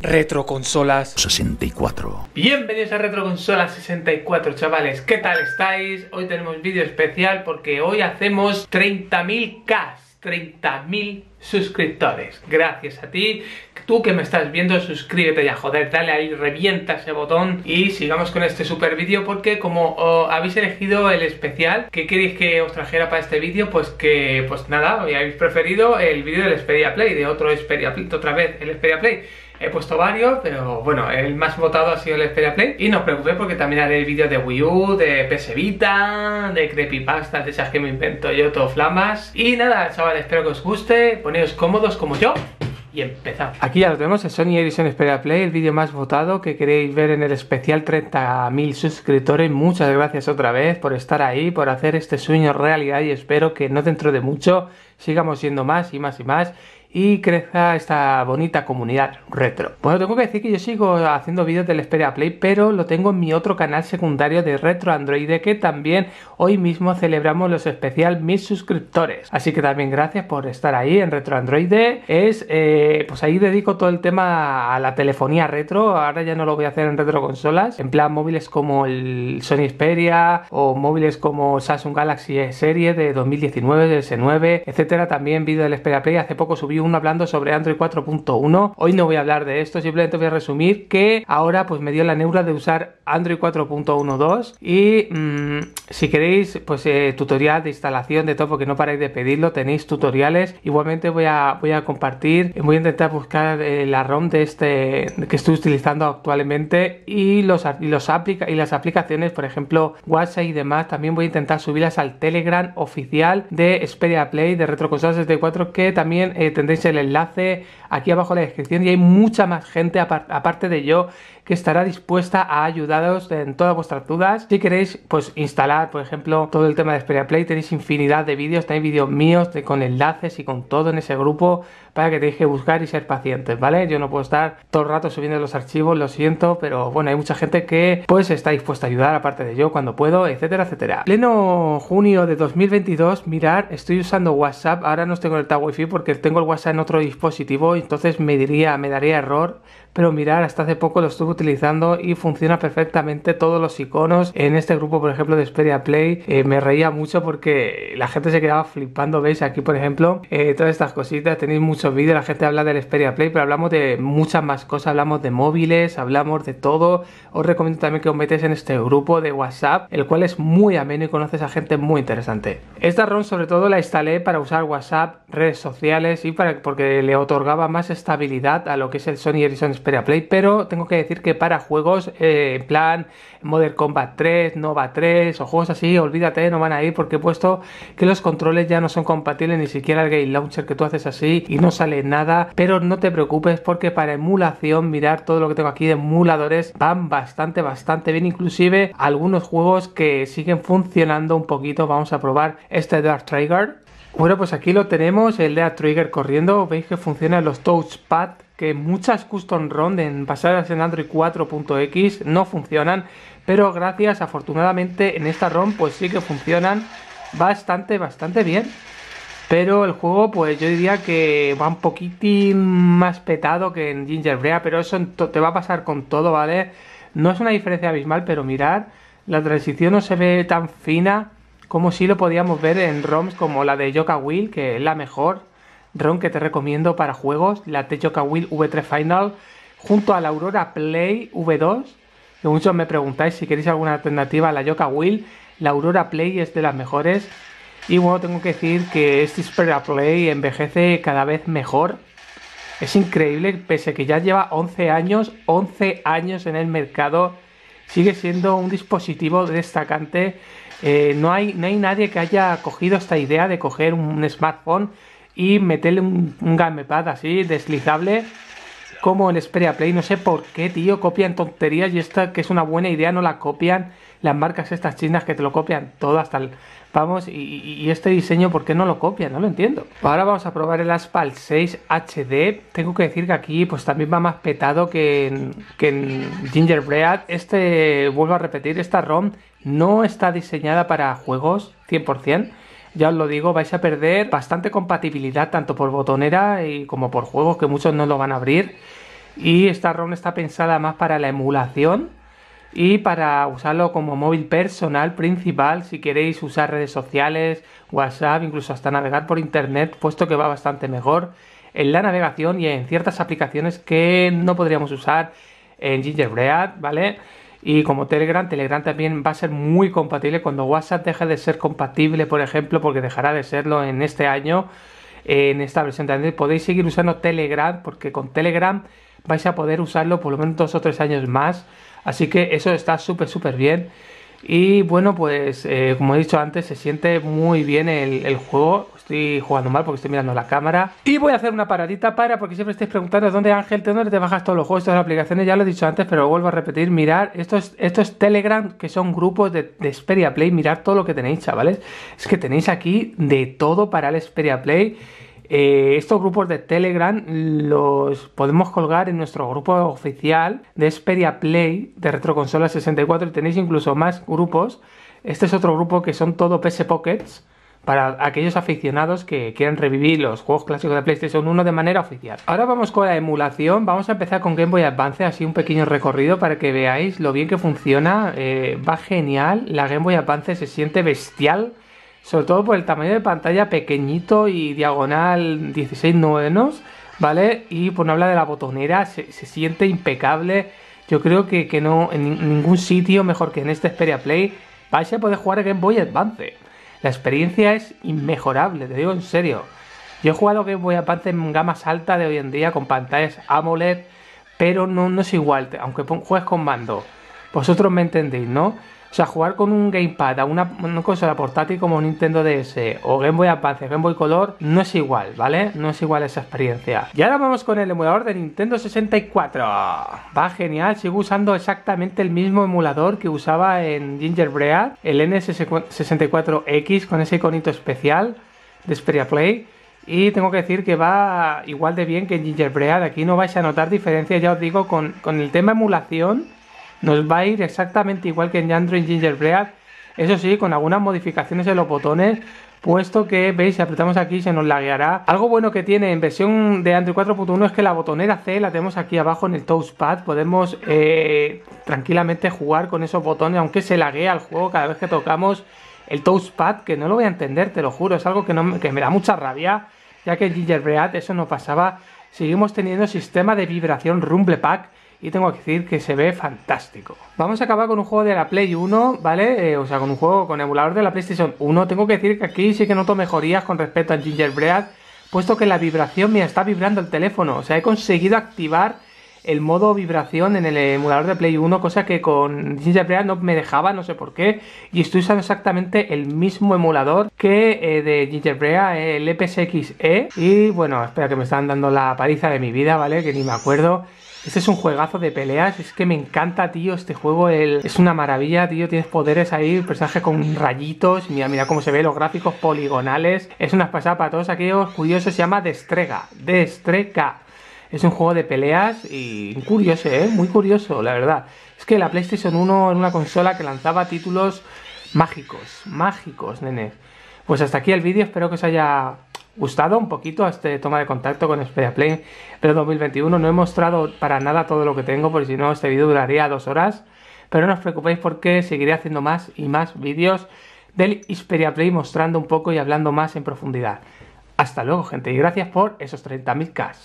Retro Consolas 64. Bienvenidos a Retro Retroconsolas 64, chavales. ¿Qué tal estáis? Hoy tenemos vídeo especial porque hoy hacemos 30.000 K. 30.000 suscriptores. Gracias a ti. Tú que me estás viendo, suscríbete ya, joder, dale ahí, revienta ese botón y sigamos con este super vídeo porque como habéis elegido el especial que queréis que os trajera para este vídeo, pues que, pues nada, habéis preferido el vídeo del Xperia Play, de otro Xperia Play, otra vez el Xperia Play. He puesto varios, pero bueno, el más votado ha sido el Xperia Play. Y no os preocupéis porque también haré el vídeo de Wii U, de PS Vita, de Creepypasta, de esas que me invento yo, todo flamas. Y nada, chavales, espero que os guste, poneos cómodos como yo y empezamos. Aquí ya lo tenemos, el Sony Edition Xperia Play, el vídeo más votado que queréis ver en el especial 30.000 suscriptores. Muchas gracias otra vez por estar ahí, por hacer este sueño realidad y espero que no dentro de mucho sigamos siendo más y más y más y crezca esta bonita comunidad retro. Bueno, tengo que decir que yo sigo haciendo vídeos del Xperia Play, pero lo tengo en mi otro canal secundario de Retro Android que también hoy mismo celebramos los especial mil suscriptores. Así que también gracias por estar ahí en Retro Android. Es, eh, pues ahí dedico todo el tema a la telefonía retro. Ahora ya no lo voy a hacer en retro consolas, en plan móviles como el Sony Xperia o móviles como Samsung Galaxy Serie de 2019, del S9, etcétera. También vídeo del Xperia Play. Hace poco subí hablando sobre Android 4.1. Hoy no voy a hablar de esto, simplemente voy a resumir que ahora pues me dio la neura de usar Android 4.1.2 y mm, si queréis pues eh, tutorial de instalación de todo porque no paráis de pedirlo, tenéis tutoriales. Igualmente voy a, voy a compartir, eh, voy a intentar buscar eh, la ROM de este que estoy utilizando actualmente y, los, y, los y las aplicaciones, por ejemplo WhatsApp y demás, también voy a intentar subirlas al Telegram oficial de Xperia Play de de 64 que también eh, el enlace aquí abajo en la descripción y hay mucha más gente aparte de yo que estará dispuesta a ayudaros en todas vuestras dudas. Si queréis, pues instalar, por ejemplo, todo el tema de Xperia Play, tenéis infinidad de vídeos, tenéis vídeos míos con enlaces y con todo en ese grupo para que tenéis que buscar y ser pacientes, ¿vale? Yo no puedo estar todo el rato subiendo los archivos, lo siento, pero bueno, hay mucha gente que pues está dispuesta a ayudar, aparte de yo, cuando puedo, etcétera, etcétera. Pleno junio de 2022, mirar, estoy usando WhatsApp, ahora no estoy el a Wi-Fi porque tengo el WhatsApp en otro dispositivo, entonces me diría, me daría error pero mirar, hasta hace poco lo estuve utilizando y funciona perfectamente todos los iconos. En este grupo, por ejemplo, de Xperia Play, eh, me reía mucho porque la gente se quedaba flipando. Veis aquí, por ejemplo, eh, todas estas cositas. Tenéis muchos vídeos, la gente habla del Xperia Play, pero hablamos de muchas más cosas. Hablamos de móviles, hablamos de todo. Os recomiendo también que os metáis en este grupo de WhatsApp, el cual es muy ameno y conoces a gente muy interesante. Esta ROM, sobre todo, la instalé para usar WhatsApp, redes sociales y para porque le otorgaba más estabilidad a lo que es el Sony Ericsson Play, pero tengo que decir que para juegos eh, en plan Modern Combat 3, Nova 3 o juegos así, olvídate, no van a ir porque he puesto que los controles ya no son compatibles ni siquiera el Game Launcher que tú haces así y no sale nada, pero no te preocupes porque para emulación, mirar todo lo que tengo aquí de emuladores van bastante, bastante bien, inclusive algunos juegos que siguen funcionando un poquito, vamos a probar este Dark Trigger bueno, pues aquí lo tenemos, el Lea Trigger corriendo. Veis que funcionan los touchpad, que muchas custom ROM en basadas en Android 4.x no funcionan, pero gracias, afortunadamente, en esta ROM pues sí que funcionan bastante, bastante bien. Pero el juego, pues yo diría que va un poquitín más petado que en Gingerbread, pero eso te va a pasar con todo, ¿vale? No es una diferencia abismal, pero mirad, la transición no se ve tan fina como si lo podíamos ver en ROMs como la de Yoka Will, que es la mejor ROM que te recomiendo para juegos, la de Yoka Will V3 Final, junto a la Aurora Play V2, muchos me preguntáis si queréis alguna alternativa a la Yoka Will, la Aurora Play es de las mejores. Y bueno, tengo que decir que este Spera Play envejece cada vez mejor. Es increíble, pese a que ya lleva 11 años, 11 años en el mercado, sigue siendo un dispositivo destacante eh, no, hay, no hay nadie que haya cogido esta idea de coger un, smartphone y meterle un gamepad así deslizable como el Xperia Play. No sé por qué, tío, copian tonterías y esta que es una buena idea no la copian las marcas estas chinas que te lo copian todo hasta el... Vamos, y, este diseño, ¿por qué no lo copian? No lo entiendo. Ahora vamos a probar el Aspal 6 HD. Tengo que decir que aquí pues también va más petado que en, que en Gingerbread. Este, vuelvo a repetir, esta ROM no está diseñada para juegos 100% ya os lo digo, vais a perder bastante compatibilidad tanto por botonera y como por juegos que muchos no lo van a abrir. Y esta ROM está pensada más para la emulación y para usarlo como móvil personal principal si queréis usar redes sociales, WhatsApp, incluso hasta navegar por internet, puesto que va bastante mejor en la navegación y en ciertas aplicaciones que no podríamos usar en Gingerbread, ¿vale? y como Telegram, Telegram también va a ser muy compatible cuando WhatsApp deje de ser compatible, por ejemplo, porque dejará de serlo en este año, en esta versión también Podéis seguir usando Telegram porque con Telegram vais a poder usarlo por lo menos dos o tres años más. Así que eso está súper, súper bien. Y bueno, pues eh, como he dicho antes, se siente muy bien el, juego. Estoy jugando mal porque estoy mirando la cámara. Y voy a hacer una paradita para, porque siempre estáis preguntando dónde Ángel, de dónde te bajas todos los juegos, todas las aplicaciones. Ya lo he dicho antes, pero vuelvo a repetir. Mirar estos, estos Telegram, que son grupos de, de Xperia Play, mirar todo lo que tenéis, chavales. Es que tenéis aquí de todo para el Xperia Play. Eh, estos grupos de Telegram los podemos colgar en nuestro grupo oficial de Xperia Play de Retroconsola 64 tenéis incluso más grupos. Este es otro grupo que son todo PS Pockets para aquellos aficionados que quieran revivir los juegos clásicos de PlayStation 1 de manera oficial. Ahora vamos con la emulación, vamos a empezar con Game Boy Advance, así un pequeño recorrido para que veáis lo bien que funciona, eh, va genial, la Game Boy Advance se siente bestial sobre todo por el tamaño de pantalla pequeñito y diagonal 16 novenos, ¿vale? Y por no hablar de la botonera, se, siente impecable. Yo creo que, no en ningún sitio mejor que en este Xperia Play vais a poder jugar a Game Boy Advance. La experiencia es inmejorable, te digo en serio. Yo he jugado Game Boy Advance en gamas altas de hoy en día con pantallas AMOLED, pero no, no es igual, aunque juegues con mando. Vosotros me entendéis, ¿no? O sea, jugar con un gamepad a una, cosa consola portátil como Nintendo DS o Game Boy Advance, Game Boy Color, no es igual, ¿vale? No es igual esa experiencia. Y ahora vamos con el emulador de Nintendo 64. Va genial, sigo usando exactamente el mismo emulador que usaba en Gingerbread, el ns 64 x con ese iconito especial de Xperia Play. Y tengo que decir que va igual de bien que en Gingerbread. Aquí no vais a notar diferencia, ya os digo, con, con el tema emulación nos va a ir exactamente igual que en Android Gingerbread, eso sí, con algunas modificaciones en los botones, puesto que, veis, si apretamos aquí se nos lagueará. Algo bueno que tiene en versión de Android 4.1 es que la botonera C la tenemos aquí abajo en el touchpad, podemos eh, tranquilamente jugar con esos botones, aunque se laguea el juego cada vez que tocamos el touchpad, que no lo voy a entender, te lo juro, es algo que, que me da mucha rabia, ya que en Gingerbread eso no pasaba. Seguimos teniendo sistema de vibración Rumble Pack, y tengo que decir que se ve fantástico. Vamos a acabar con un juego de la Play 1, ¿vale? Eh, o sea, con un juego con emulador de la PlayStation 1. Tengo que decir que aquí sí que noto mejorías con respecto a Gingerbread, puesto que la vibración me está vibrando el teléfono. O sea, he conseguido activar el modo vibración en el emulador de Play 1, cosa que con Gingerbread no me dejaba, no sé por qué, y estoy usando exactamente el mismo emulador que eh, de Gingerbread, eh, el el EPSXE, y bueno, espera que me están dando la paliza de mi vida, ¿vale? Que ni me acuerdo. Este es un juegazo de peleas, es que me encanta, tío, este juego, es una maravilla, tío, tienes poderes ahí, personajes con rayitos, mira, mira cómo se ve los gráficos poligonales, es una pasada para todos aquellos curiosos, se llama Destrega, Destrega. Es un juego de peleas y curioso, ¿eh? Muy curioso, la verdad. Es que la PlayStation 1 era una consola que lanzaba títulos mágicos, mágicos, nene. Pues hasta aquí el vídeo, espero que os haya gustado un poquito este toma de contacto con Play pero 2021. No he mostrado para nada todo lo que tengo, porque si no este vídeo duraría dos horas. Pero no os preocupéis porque seguiré haciendo más y más vídeos del Xperia Play mostrando un poco y hablando más en profundidad. Hasta luego gente y gracias por esos 30.000 Ks.